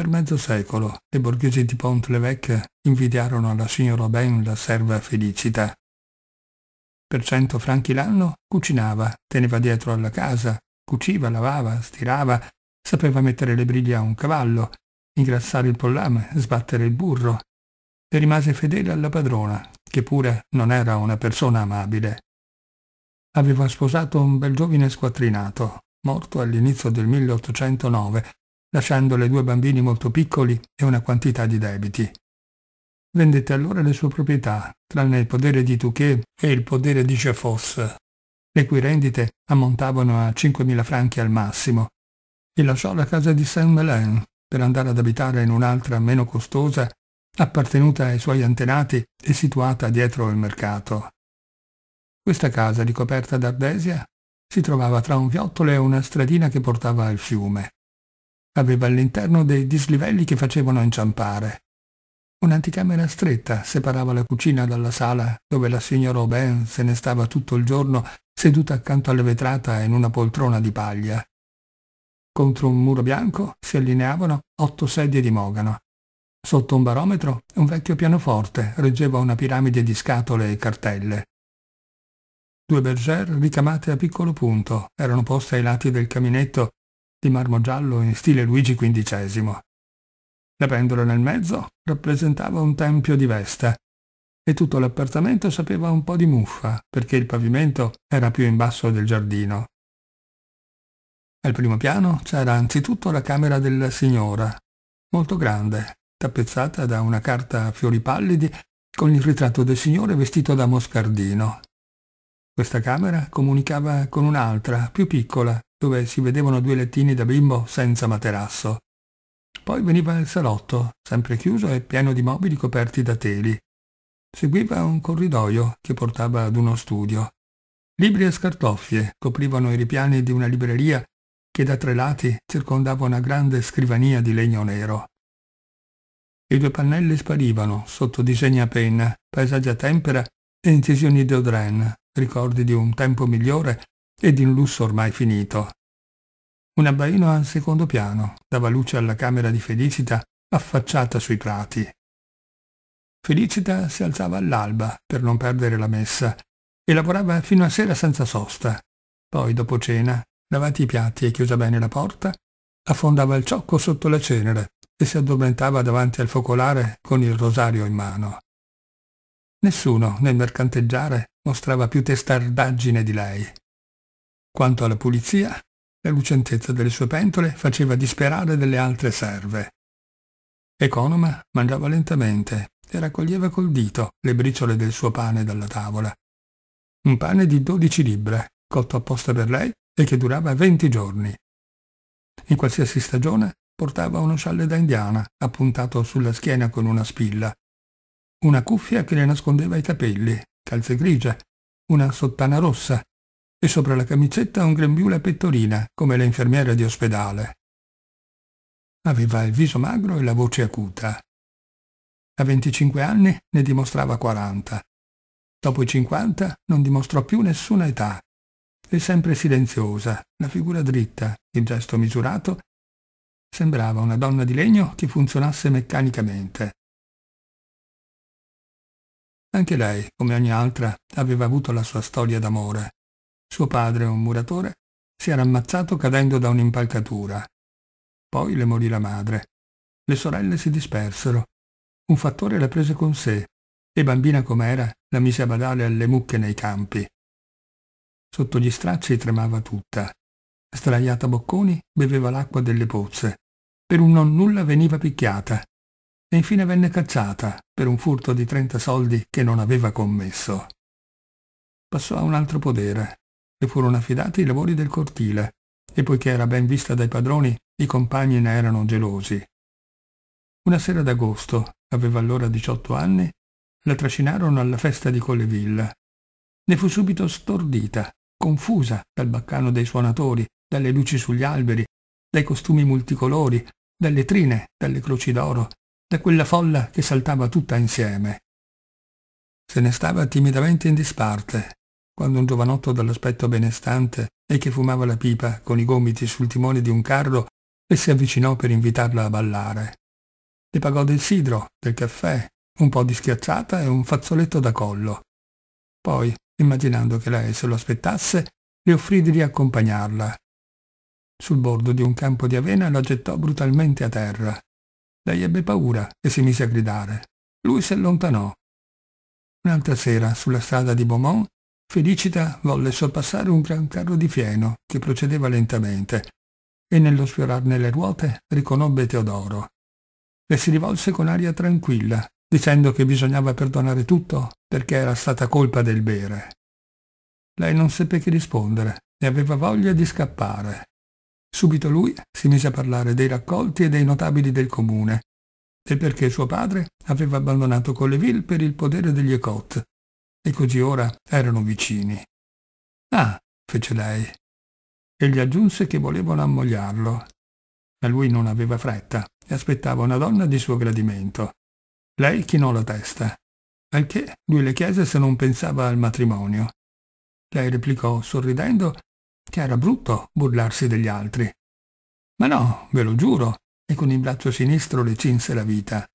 Per mezzo secolo le borghesi di Pont-l'Évêque invidiarono alla signora Ben la serva felicita. Per cento franchi l'anno cucinava, teneva dietro alla casa, cuciva, lavava, stirava, sapeva mettere le briglie a un cavallo, ingrassare il pollame, sbattere il burro. E rimase fedele alla padrona, che pure non era una persona amabile. Aveva sposato un bel giovine squattrinato, morto all'inizio del 1809, lasciandole due bambini molto piccoli e una quantità di debiti. Vendette allora le sue proprietà, tranne il podere di Touquet e il podere di Jeffos, le cui rendite ammontavano a 5.000 franchi al massimo, e lasciò la casa di Saint-Melain per andare ad abitare in un'altra meno costosa, appartenuta ai suoi antenati e situata dietro il mercato. Questa casa, ricoperta d'ardesia, si trovava tra un viottolo e una stradina che portava al fiume aveva all'interno dei dislivelli che facevano inciampare. Un'anticamera stretta separava la cucina dalla sala, dove la signora Aubin se ne stava tutto il giorno seduta accanto alla vetrata in una poltrona di paglia. Contro un muro bianco si allineavano otto sedie di mogano. Sotto un barometro un vecchio pianoforte reggeva una piramide di scatole e cartelle. Due bergère ricamate a piccolo punto erano poste ai lati del caminetto di marmo giallo in stile Luigi XV. La pendola nel mezzo rappresentava un tempio di Vesta e tutto l'appartamento sapeva un po' di muffa perché il pavimento era più in basso del giardino. Al primo piano c'era anzitutto la camera della signora, molto grande, tappezzata da una carta a fiori pallidi con il ritratto del signore vestito da moscardino. Questa camera comunicava con un'altra, più piccola, dove si vedevano due lettini da bimbo senza materasso. Poi veniva il salotto, sempre chiuso e pieno di mobili coperti da teli. Seguiva un corridoio che portava ad uno studio. Libri e scartoffie coprivano i ripiani di una libreria che da tre lati circondava una grande scrivania di legno nero. I due pannelli sparivano sotto disegni a penna, paesaggi a tempera e incisioni di ricordi di un tempo migliore e di un lusso ormai finito. Un abbaino al secondo piano dava luce alla camera di Felicita affacciata sui prati. Felicita si alzava all'alba per non perdere la messa e lavorava fino a sera senza sosta. Poi, dopo cena, lavati i piatti e chiusa bene la porta, affondava il ciocco sotto la cenere e si addormentava davanti al focolare con il rosario in mano. Nessuno nel mercanteggiare mostrava più testardaggine di lei. Quanto alla pulizia, la lucentezza delle sue pentole faceva disperare delle altre serve. Economa mangiava lentamente e raccoglieva col dito le briciole del suo pane dalla tavola. Un pane di 12 libbre, cotto apposta per lei e che durava 20 giorni. In qualsiasi stagione portava uno scialle da indiana appuntato sulla schiena con una spilla, una cuffia che le nascondeva i capelli, calze grigie, una sottana rossa e sopra la camicetta un grembiule a pettorina, come le infermiere di ospedale. Aveva il viso magro e la voce acuta. A 25 anni ne dimostrava 40. Dopo i 50 non dimostrò più nessuna età. E sempre silenziosa, la figura dritta, il gesto misurato, sembrava una donna di legno che funzionasse meccanicamente. Anche lei, come ogni altra, aveva avuto la sua storia d'amore. Suo padre, un muratore, si era ammazzato cadendo da un'impalcatura. Poi le morì la madre. Le sorelle si dispersero. Un fattore la prese con sé e bambina com'era la mise a badare alle mucche nei campi. Sotto gli stracci tremava tutta. Straiata bocconi, beveva l'acqua delle pozze. Per un non nulla veniva picchiata. E infine venne cacciata per un furto di 30 soldi che non aveva commesso. Passò a un altro podere, le furono affidati i lavori del cortile, e poiché era ben vista dai padroni, i compagni ne erano gelosi. Una sera d'agosto, aveva allora 18 anni, la trascinarono alla festa di Colleville. Ne fu subito stordita, confusa dal baccano dei suonatori, dalle luci sugli alberi, dai costumi multicolori, dalle trine, dalle croci d'oro, da quella folla che saltava tutta insieme. Se ne stava timidamente in disparte, quando un giovanotto dall'aspetto benestante e che fumava la pipa con i gomiti sul timone di un carro le si avvicinò per invitarla a ballare. Le pagò del sidro, del caffè, un po' di schiacciata e un fazzoletto da collo. Poi, immaginando che lei se lo aspettasse, le offrì di riaccompagnarla. Sul bordo di un campo di avena la gettò brutalmente a terra. Lei ebbe paura e si mise a gridare. Lui si allontanò. Un'altra sera, sulla strada di Beaumont, Felicita volle sorpassare un gran carro di fieno che procedeva lentamente e nello sfiorarne le ruote riconobbe Teodoro. Le si rivolse con aria tranquilla, dicendo che bisognava perdonare tutto perché era stata colpa del bere. Lei non seppe che rispondere e aveva voglia di scappare. Subito lui si mise a parlare dei raccolti e dei notabili del comune e perché suo padre aveva abbandonato Colleville per il podere degli Ecot e così ora erano vicini. Ah, fece lei, e gli aggiunse che volevano ammogliarlo. Ma lui non aveva fretta e aspettava una donna di suo gradimento. Lei chinò la testa, al che lui le chiese se non pensava al matrimonio. Lei replicò, sorridendo, che era brutto burlarsi degli altri. Ma no, ve lo giuro, e con il braccio sinistro le cinse la vita.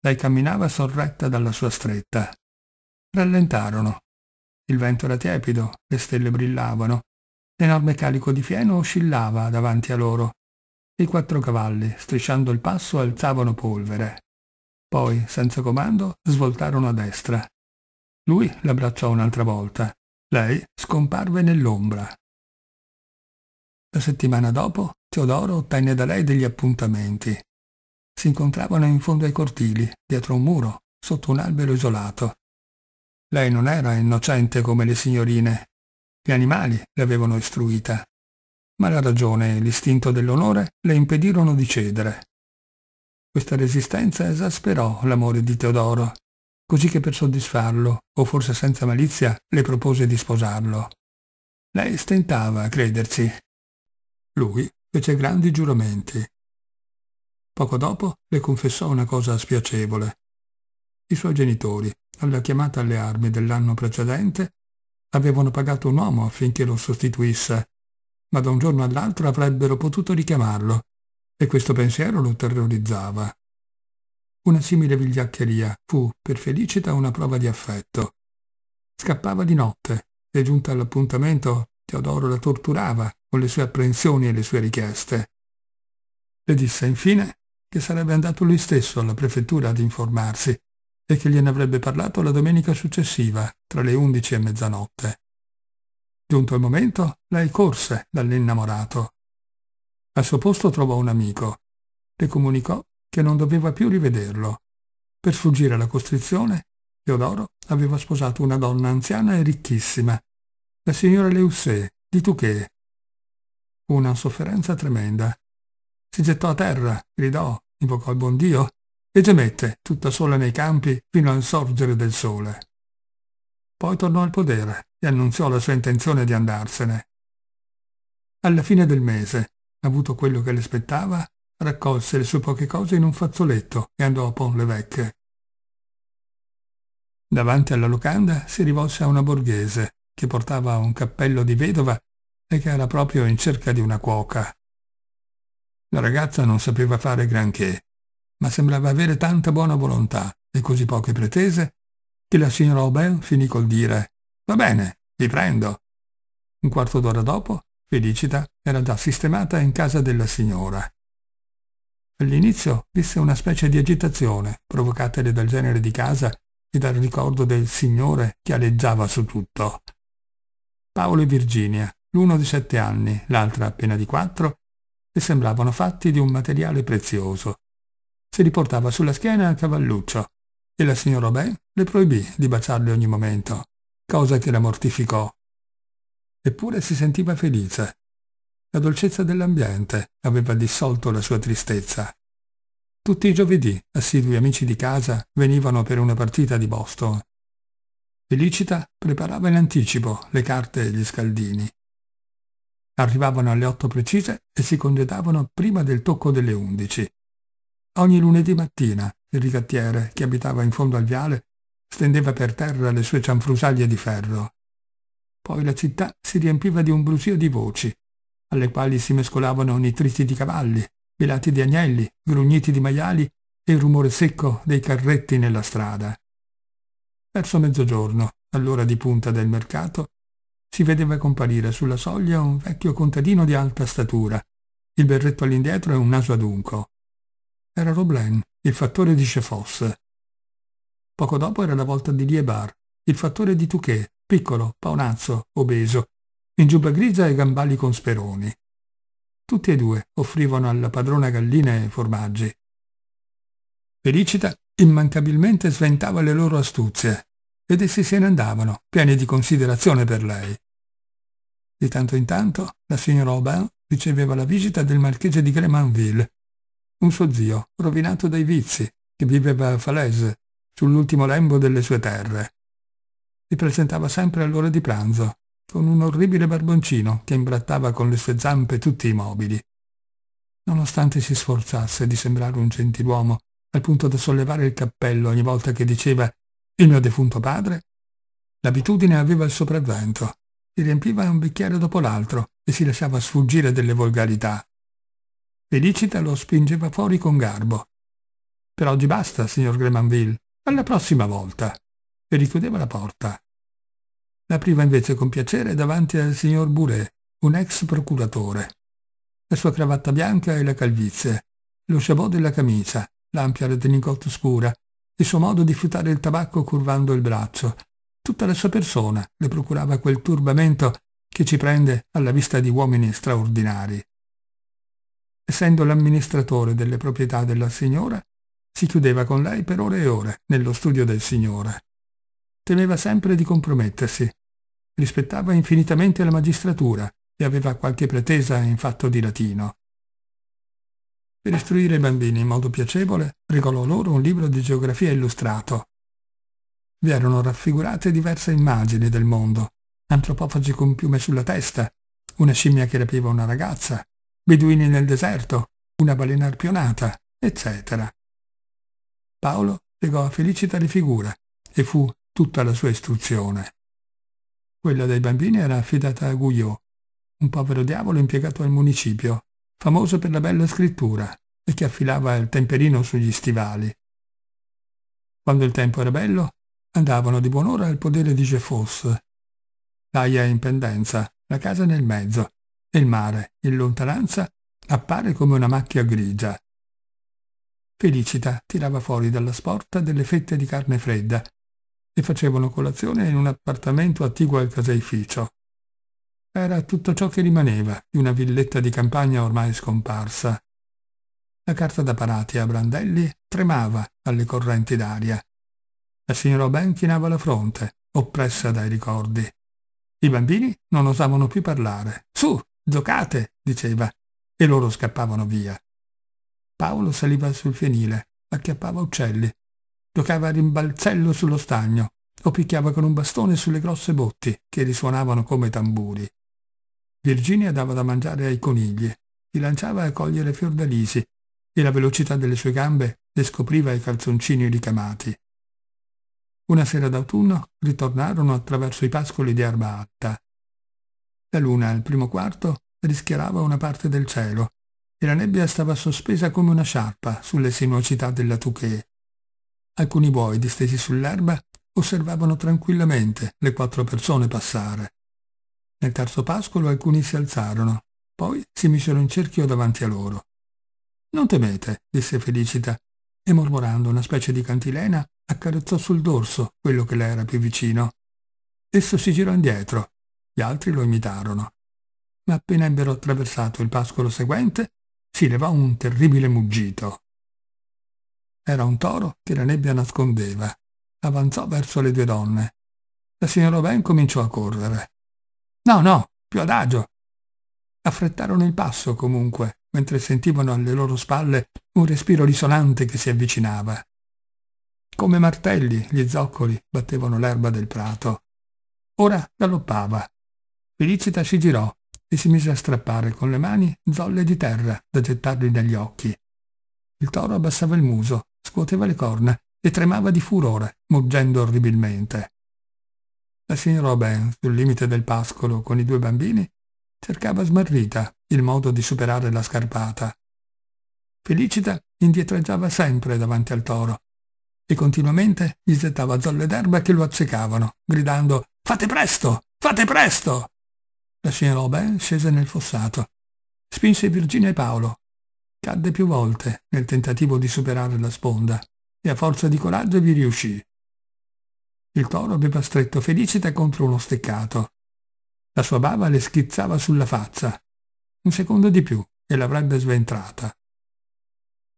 Lei camminava sorretta dalla sua stretta rallentarono. Il vento era tiepido, le stelle brillavano, l'enorme calico di fieno oscillava davanti a loro. I quattro cavalli, strisciando il passo, alzavano polvere. Poi, senza comando, svoltarono a destra. Lui l'abbracciò un'altra volta. Lei scomparve nell'ombra. La settimana dopo, Teodoro ottenne da lei degli appuntamenti. Si incontravano in fondo ai cortili, dietro un muro, sotto un albero isolato. Lei non era innocente come le signorine. Gli animali l'avevano istruita. Ma la ragione e l'istinto dell'onore le impedirono di cedere. Questa resistenza esasperò l'amore di Teodoro, così che per soddisfarlo, o forse senza malizia, le propose di sposarlo. Lei stentava a crederci. Lui fece grandi giuramenti. Poco dopo le confessò una cosa spiacevole. I suoi genitori alla chiamata alle armi dell'anno precedente, avevano pagato un uomo affinché lo sostituisse, ma da un giorno all'altro avrebbero potuto richiamarlo, e questo pensiero lo terrorizzava. Una simile vigliaccheria fu, per Felicita, una prova di affetto. Scappava di notte e, giunta all'appuntamento, Teodoro la torturava con le sue apprensioni e le sue richieste. Le disse infine che sarebbe andato lui stesso alla prefettura ad informarsi e che gliene avrebbe parlato la domenica successiva, tra le undici e mezzanotte. Giunto il momento, lei corse dall'innamorato. Al suo posto trovò un amico. Le comunicò che non doveva più rivederlo. Per sfuggire alla costrizione, Teodoro aveva sposato una donna anziana e ricchissima, la signora Leussé, di Touquet. una sofferenza tremenda. Si gettò a terra, gridò, invocò il buon Dio e gemette, tutta sola nei campi, fino al sorgere del sole. Poi tornò al podere e annunziò la sua intenzione di andarsene. Alla fine del mese, avuto quello che le spettava, raccolse le sue poche cose in un fazzoletto e andò a Pont Vecchie. Davanti alla locanda si rivolse a una borghese che portava un cappello di vedova e che era proprio in cerca di una cuoca. La ragazza non sapeva fare granché ma sembrava avere tanta buona volontà e così poche pretese che la signora Aubin finì col dire «Va bene, vi prendo». Un quarto d'ora dopo, Felicita era già sistemata in casa della signora. All'inizio visse una specie di agitazione, provocatele dal genere di casa e dal ricordo del signore che aleggiava su tutto. Paolo e Virginia, l'uno di sette anni, l'altra appena di quattro, le sembravano fatti di un materiale prezioso, si riportava sulla schiena a cavalluccio e la signora Aubin le proibì di baciarle ogni momento, cosa che la mortificò. Eppure si sentiva felice. La dolcezza dell'ambiente aveva dissolto la sua tristezza. Tutti i giovedì assidui amici di casa venivano per una partita di Boston. Felicita preparava in anticipo le carte e gli scaldini. Arrivavano alle otto precise e si congedavano prima del tocco delle undici, Ogni lunedì mattina il ricattiere, che abitava in fondo al viale, stendeva per terra le sue cianfrusaglie di ferro. Poi la città si riempiva di un brusio di voci, alle quali si mescolavano nitriti di cavalli, belati di agnelli, grugniti di maiali e il rumore secco dei carretti nella strada. Verso mezzogiorno, all'ora di punta del mercato, si vedeva comparire sulla soglia un vecchio contadino di alta statura, il berretto all'indietro e un naso adunco. Era Roblin, il fattore di Chefosse. Poco dopo era la volta di Liebar, il fattore di Touquet, piccolo, paonazzo, obeso, in giubba grigia e gambali con speroni. Tutti e due offrivano alla padrona galline e formaggi. Felicita immancabilmente sventava le loro astuzie ed essi se ne andavano, pieni di considerazione per lei. Di tanto in tanto la signora Aubin riceveva la visita del marchese di Grémanville, un suo zio, rovinato dai vizi, che viveva a Falaise, sull'ultimo lembo delle sue terre. Si presentava sempre all'ora di pranzo, con un orribile barboncino che imbrattava con le sue zampe tutti i mobili. Nonostante si sforzasse di sembrare un gentiluomo, al punto da sollevare il cappello ogni volta che diceva il mio defunto padre, l'abitudine aveva il sopravvento. Si riempiva un bicchiere dopo l'altro e si lasciava sfuggire delle volgarità. Felicita lo spingeva fuori con garbo. Per oggi basta, signor Gremanville. Alla prossima volta. E richiudeva la porta. L'apriva invece con piacere davanti al signor Boulet, un ex procuratore. La sua cravatta bianca e la calvizie, lo chabot della camicia, l'ampia retenicotta scura, il suo modo di fiutare il tabacco curvando il braccio. Tutta la sua persona le procurava quel turbamento che ci prende alla vista di uomini straordinari. Essendo l'amministratore delle proprietà della signora, si chiudeva con lei per ore e ore nello studio del signore. Temeva sempre di compromettersi. Rispettava infinitamente la magistratura e aveva qualche pretesa in fatto di latino. Per istruire i bambini in modo piacevole, regolò loro un libro di geografia illustrato. Vi erano raffigurate diverse immagini del mondo, antropofagi con piume sulla testa, una scimmia che rapiva una ragazza, beduini nel deserto, una balena arpionata, eccetera. Paolo legò a felice le figure e fu tutta la sua istruzione. Quella dei bambini era affidata a Guyot, un povero diavolo impiegato al municipio, famoso per la bella scrittura e che affilava il temperino sugli stivali. Quando il tempo era bello, andavano di buon'ora al podere di Gefosse, l'aia in pendenza, la casa nel mezzo, il mare, in lontananza, appare come una macchia grigia. Felicita tirava fuori dalla sporta delle fette di carne fredda e facevano colazione in un appartamento attiguo al caseificio. Era tutto ciò che rimaneva di una villetta di campagna ormai scomparsa. La carta da parati a brandelli tremava alle correnti d'aria. La signora Ben chinava la fronte, oppressa dai ricordi. I bambini non osavano più parlare. Su, Giocate, diceva, e loro scappavano via. Paolo saliva sul fienile, acchiappava uccelli, giocava a rimbalzello sullo stagno o picchiava con un bastone sulle grosse botti che risuonavano come tamburi. Virginia dava da mangiare ai conigli, li lanciava a cogliere fiordalisi e la velocità delle sue gambe le scopriva i calzoncini ricamati. Una sera d'autunno ritornarono attraverso i pascoli di Arba Alta. La luna, al primo quarto, rischiarava una parte del cielo e la nebbia stava sospesa come una sciarpa sulle sinuosità della Tuché. Alcuni buoi distesi sull'erba osservavano tranquillamente le quattro persone passare. Nel terzo pascolo alcuni si alzarono, poi si misero in cerchio davanti a loro. Non temete, disse Felicita, e mormorando una specie di cantilena accarezzò sul dorso quello che le era più vicino. Esso si girò indietro gli altri lo imitarono. Ma appena ebbero attraversato il pascolo seguente, si levò un terribile muggito. Era un toro che la nebbia nascondeva. Avanzò verso le due donne. La signora Ben cominciò a correre. No, no, più adagio. Affrettarono il passo comunque, mentre sentivano alle loro spalle un respiro risonante che si avvicinava. Come martelli gli zoccoli battevano l'erba del prato. Ora galoppava, Felicita si girò e si mise a strappare con le mani zolle di terra da gettargli negli occhi. Il toro abbassava il muso, scuoteva le corna e tremava di furore, muggendo orribilmente. La signora Robin, sul limite del pascolo con i due bambini, cercava smarrita il modo di superare la scarpata. Felicita indietreggiava sempre davanti al toro e continuamente gli gettava zolle d'erba che lo accecavano, gridando «Fate presto! Fate presto!» La signora Aubin eh, scese nel fossato. Spinse Virginia e Paolo. Cadde più volte nel tentativo di superare la sponda e a forza di coraggio vi riuscì. Il toro aveva stretto Felicita contro uno steccato. La sua bava le schizzava sulla faccia. Un secondo di più e l'avrebbe sventrata.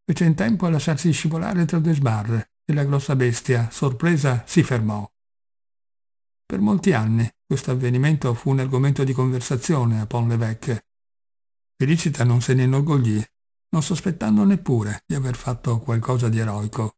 Fece in tempo a lasciarsi scivolare tra due sbarre e la grossa bestia, sorpresa, si fermò. Per molti anni questo avvenimento fu un argomento di conversazione a Pont l'Évêque. Felicita non se ne inorgoglì, non sospettando neppure di aver fatto qualcosa di eroico.